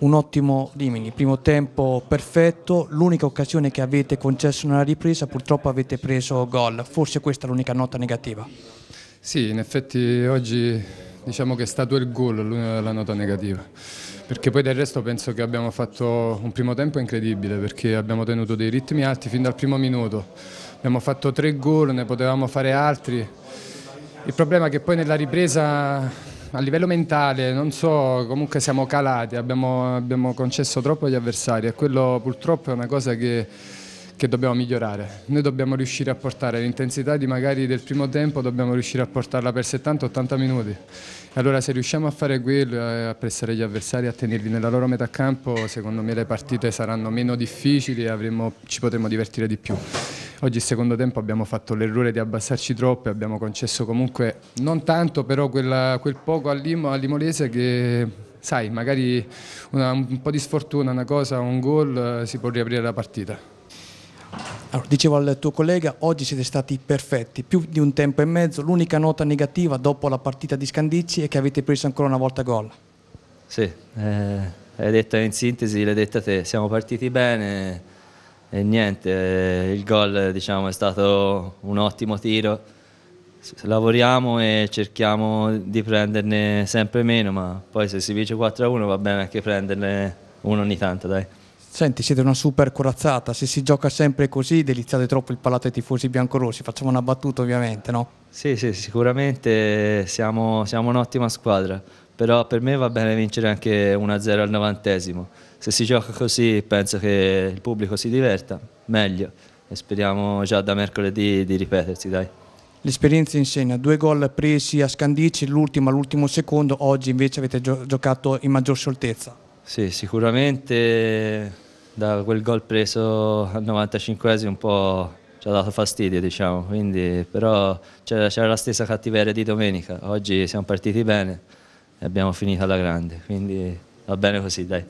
un ottimo Rimini, primo tempo perfetto, l'unica occasione che avete concesso nella ripresa purtroppo avete preso gol, forse questa è l'unica nota negativa. Sì, in effetti oggi diciamo che è stato il gol la nota negativa, perché poi del resto penso che abbiamo fatto un primo tempo incredibile, perché abbiamo tenuto dei ritmi alti fin dal primo minuto, abbiamo fatto tre gol, ne potevamo fare altri, il problema è che poi nella ripresa a livello mentale, non so, comunque siamo calati, abbiamo, abbiamo concesso troppo agli avversari e quello purtroppo è una cosa che, che dobbiamo migliorare. Noi dobbiamo riuscire a portare l'intensità di magari del primo tempo, dobbiamo riuscire a portarla per 70-80 minuti. Allora se riusciamo a fare quello, a pressare gli avversari, a tenerli nella loro metà campo, secondo me le partite saranno meno difficili e avremo, ci potremo divertire di più. Oggi secondo tempo abbiamo fatto l'errore di abbassarci troppo e abbiamo concesso comunque non tanto però quella, quel poco all'Imo, all'Imolese che sai magari una, un po' di sfortuna, una cosa, un gol eh, si può riaprire la partita. Allora, dicevo al tuo collega, oggi siete stati perfetti, più di un tempo e mezzo, l'unica nota negativa dopo la partita di Scandicci è che avete preso ancora una volta gol. Sì, eh, hai detto in sintesi, l'hai detta te, siamo partiti bene e niente, eh, il gol diciamo, è stato un ottimo tiro, lavoriamo e cerchiamo di prenderne sempre meno, ma poi se si vince 4-1 va bene anche prenderne uno ogni tanto dai. Senti, siete una super corazzata, se si gioca sempre così deliziate troppo il palato ai tifosi biancorossi, facciamo una battuta ovviamente, no? Sì, sì, sicuramente siamo, siamo un'ottima squadra, però per me va bene vincere anche 1-0 al novantesimo se si gioca così penso che il pubblico si diverta meglio e speriamo già da mercoledì di ripetersi dai. L'esperienza insegna, due gol presi a Scandici, l'ultimo all'ultimo secondo, oggi invece avete gio giocato in maggior scioltezza. Sì, sicuramente da quel gol preso al 95 un po' ci ha dato fastidio, diciamo, Quindi, però c'era la stessa cattiveria di domenica, oggi siamo partiti bene e abbiamo finito alla grande, quindi va bene così, dai.